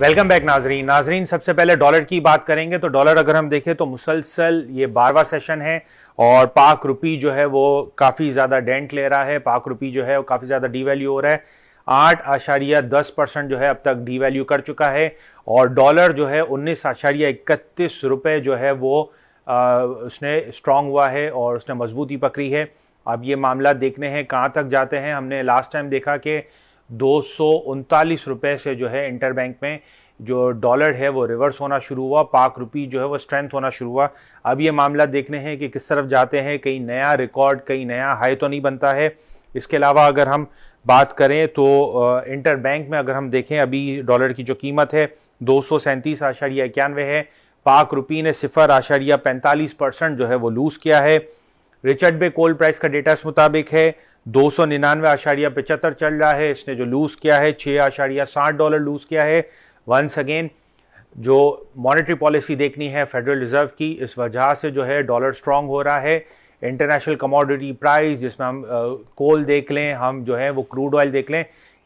welcome back नाजरीन नाजरीन सबसे पहले डॉलर की बात करेंगे तो डॉलर अगर हम देखें तो मुसलसल ये बारवा सेशन है और पाक रुपी जो है वो काफ़ी ज़्यादा डेंट ले रहा है पाक रुपी जो है वो काफ़ी ज़्यादा डीवैल्यू हो रहा है आठ आशारिया दस परसेंट जो है अब तक डीवैल्यू कर चुका है और डॉलर जो है उन्नीस आशारिया इकतीस रुपये जो है वो आ, उसने स्ट्रॉन्ग हुआ है और उसने मजबूती पकड़ी है अब ये मामला देखने हैं कहाँ तक जाते हैं हमने लास्ट टाइम देखा कि दो रुपए से जो है इंटर बैंक में जो डॉलर है वो रिवर्स होना शुरू हुआ पाक रुपी जो है वो स्ट्रेंथ होना शुरू हुआ अब ये मामला देखने हैं कि किस तरफ जाते हैं कहीं नया रिकॉर्ड कहीं नया हाई तो नहीं बनता है इसके अलावा अगर हम बात करें तो इंटर बैंक में अगर हम देखें अभी डॉलर की जो कीमत है दो सौ सैंतीस आशारिया इक्यानवे है पाक रुपी ने सिफर आशारिया पैंतालीस परसेंट जो है वो लूज़ किया है रिचर्ड बे कोल प्राइस का डेटा इस मुताबिक है दो सौ निन्यानवे आशारिया पचहत्तर चल रहा है इसने जो लूज़ किया है छः आशारिया साठ डॉलर लूज़ किया है वंस अगेन जो मॉनेटरी पॉलिसी देखनी है फेडरल रिजर्व की इस वजह से जो है डॉलर स्ट्रांग हो रहा है इंटरनेशनल कमोडिटी प्राइस जिसमें हम कोल देख लें हम जो है वो क्रूड ऑयल देख लें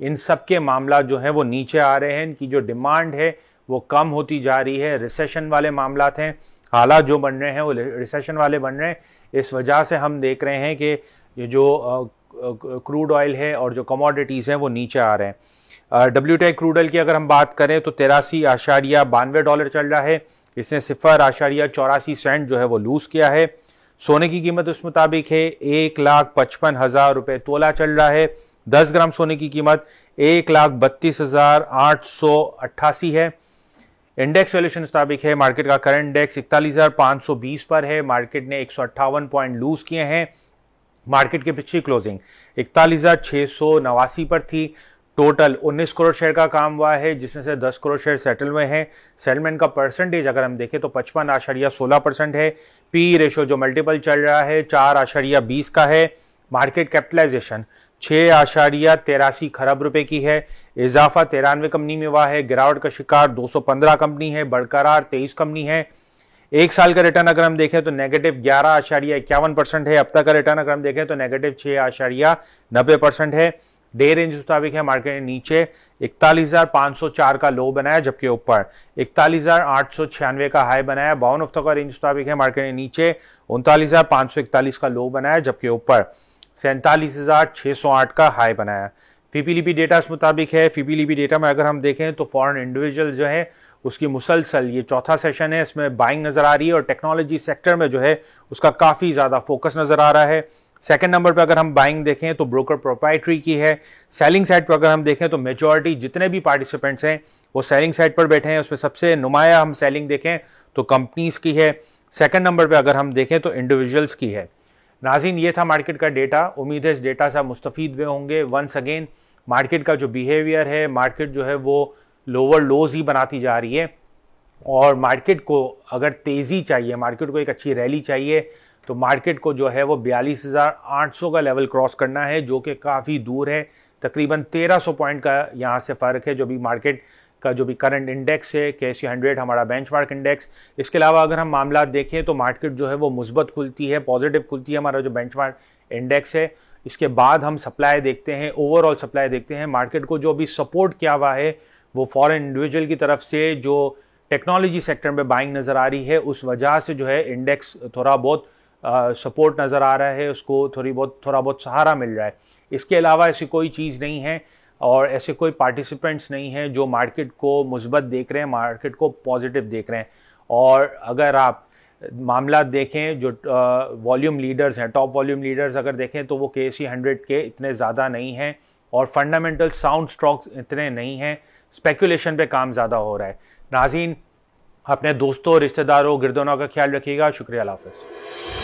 इन सब के मामला जो है वो नीचे आ रहे हैं इनकी जो डिमांड है वो कम होती जा रही है रिसेशन वाले मामला हैं हालात जो बन रहे हैं वो रिसेशन वाले बन रहे हैं इस वजह से हम देख रहे हैं कि ये जो क्रूड ऑयल है और जो कमोडिटीज़ हैं वो नीचे आ रहे हैं डब्ल्यू टी क्रूड ऑयल की अगर हम बात करें तो तेरासी आशारिया बानवे डॉलर चल रहा है इसने सिफर आशारिया चौरासी सेंट जो है वो लूज़ किया है सोने की कीमत उस मुताबिक है एक लाख पचपन हज़ार रुपये तोला चल रहा है दस ग्राम सोने की कीमत एक लाख बत्तीस हज़ार आठ सौ अट्ठासी है इंडेक्स वैल्यूशन मुताबिक है मार्केट का करंट इंडेक्स इकतालीस हज़ार पाँच सौ बीस पर है मार्केट ने एक सौ अट्ठावन पॉइंट लूज़ किए हैं मार्केट के पिछली क्लोजिंग इकतालीस पर थी टोटल 19 करोड़ शेयर का काम हुआ है जिसमें से 10 करोड़ शेयर सेटल हुए हैं सेटलमेंट का परसेंटेज अगर हम देखें तो पचपन आशारिया सोलह परसेंट है पी रेशो जो मल्टीपल चल रहा है चार आशारिया बीस का है मार्केट कैपिटलाइजेशन छः आशारिया तेरासी खरब रुपए की है इजाफा तिरानवे कंपनी में हुआ है गिरावट का शिकार 215 कंपनी है बरकरार 23 कंपनी है एक साल का रिटर्न अगर हम देखें तो नेगेटिव ग्यारह आशारिया इक्यावन परसेंट है अब तक का रिटर्न अगर हम देखें तो नेगेटिव छह आशारिया नब्बे परसेंट है डे रेंज मुताबिक है मार्केट ने नीचे इकतालीस का लो बनाया जबकि ऊपर इकतालीस का हाई बनाया बावन हफ्तों का रेंज मुताबिक है मार्केट ने नीचे उनतालीस का लो बनाया जबकि ऊपर सैंतालीस का हाई बनाया फीपीलीपी डेटा मुताबिक है फीपीलीपी डेटा में अगर हम देखें तो फॉरेन इंडिविजुअल जो है उसकी मुसलसल ये चौथा सेशन है इसमें बाइंग नज़र आ रही है और टेक्नोलॉजी सेक्टर में जो है उसका काफ़ी ज़्यादा फोकस नज़र आ रहा है सेकेंड नंबर पर अगर हम बाइंग देखें तो ब्रोकर प्रोपाइट्री की है सेलिंग साइड पर अगर हम देखें तो मेजॉरिटी जितने भी पार्टिसिपेंट्स हैं वो सेलिंग साइड पर बैठे हैं उसमें सबसे नुमाया हम सेलिंग देखें तो कंपनीज की है सेकेंड नंबर पर अगर हम देखें तो इंडिविजुअल्स की है नाजिन ये था मार्केट का डेटा उम्मीद है इस डेटा से आप मुस्तफ़ हुए होंगे वंस अगेन मार्केट का जो बिहेवियर है मार्केट जो है वो लोअर लोज ही बनाती जा रही है और मार्केट को अगर तेज़ी चाहिए मार्केट को एक अच्छी रैली चाहिए तो मार्केट को जो है वो बयालीस हज़ार आठ सौ का लेवल क्रॉस करना है जो कि काफ़ी दूर है तकरीबन तेरह सौ पॉइंट का यहाँ से फ़र्क है जो भी मार्केट का जो भी करंट इंडेक्स है के सी हंड्रेड हमारा मार्क इंडेक्स इसके अलावा अगर हम मामला देखें तो मार्केट जो है वो मुस्बत खुलती है पॉजिटिव खुलती है हमारा जो मार्क इंडेक्स है इसके बाद हम सप्लाई देखते हैं ओवरऑल सप्लाई देखते हैं मार्केट को जो अभी सपोर्ट किया हुआ है वो फॉरेन इंडिविजुअल की तरफ से जो टेक्नोलॉजी सेक्टर में बाइंग नज़र आ रही है उस वजह से जो है इंडेक्स थोड़ा बहुत सपोर्ट नज़र आ रहा है उसको थोड़ी बहुत थोड़ा बहुत सहारा मिल रहा है इसके अलावा ऐसी कोई चीज़ नहीं है और ऐसे कोई पार्टिसिपेंट्स नहीं हैं जो मार्केट को मुस्बत देख रहे हैं मार्केट को पॉजिटिव देख रहे हैं और अगर आप मामला देखें जो वॉल्यूम लीडर्स हैं टॉप वॉल्यूम लीडर्स अगर देखें तो वो के सी हंड्रेड के इतने ज़्यादा नहीं हैं और फंडामेंटल साउंड स्ट्रॉक्स इतने नहीं हैं स्पेकुलेशन पे काम ज़्यादा हो रहा है नाजीन अपने दोस्तों रिश्तेदारों गिरदोनों का ख्याल रखिएगा शुक्रिया हाफिज़